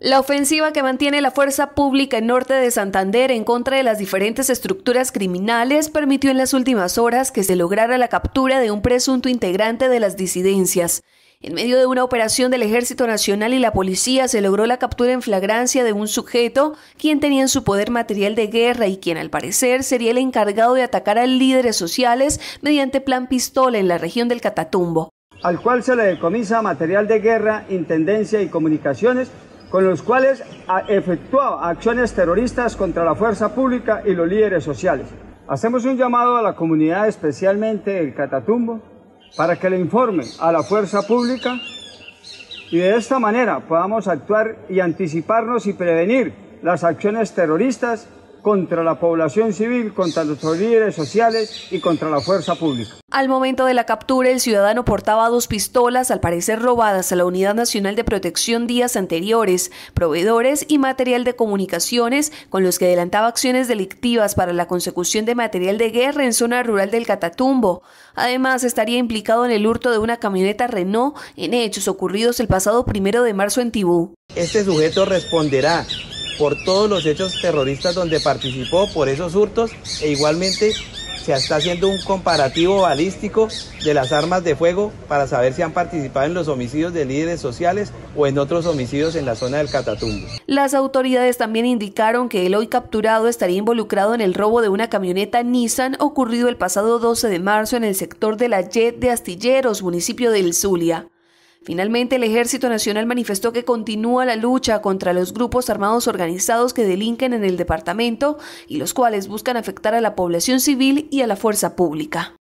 La ofensiva que mantiene la fuerza pública en norte de Santander en contra de las diferentes estructuras criminales permitió en las últimas horas que se lograra la captura de un presunto integrante de las disidencias. En medio de una operación del Ejército Nacional y la policía se logró la captura en flagrancia de un sujeto quien tenía en su poder material de guerra y quien al parecer sería el encargado de atacar a líderes sociales mediante plan pistola en la región del Catatumbo. Al cual se le decomisa material de guerra, intendencia y comunicaciones con los cuales ha efectuado acciones terroristas contra la fuerza pública y los líderes sociales. Hacemos un llamado a la comunidad, especialmente el Catatumbo, para que le informe a la fuerza pública y de esta manera podamos actuar y anticiparnos y prevenir las acciones terroristas contra la población civil, contra los líderes sociales y contra la fuerza pública. Al momento de la captura, el ciudadano portaba dos pistolas, al parecer robadas a la Unidad Nacional de Protección días anteriores, proveedores y material de comunicaciones con los que adelantaba acciones delictivas para la consecución de material de guerra en zona rural del Catatumbo. Además, estaría implicado en el hurto de una camioneta Renault en hechos ocurridos el pasado primero de marzo en Tibú. Este sujeto responderá por todos los hechos terroristas donde participó, por esos hurtos, e igualmente se está haciendo un comparativo balístico de las armas de fuego para saber si han participado en los homicidios de líderes sociales o en otros homicidios en la zona del Catatumbo. Las autoridades también indicaron que el hoy capturado estaría involucrado en el robo de una camioneta Nissan ocurrido el pasado 12 de marzo en el sector de la Jet de Astilleros, municipio del Zulia. Finalmente, el Ejército Nacional manifestó que continúa la lucha contra los grupos armados organizados que delinquen en el departamento y los cuales buscan afectar a la población civil y a la fuerza pública.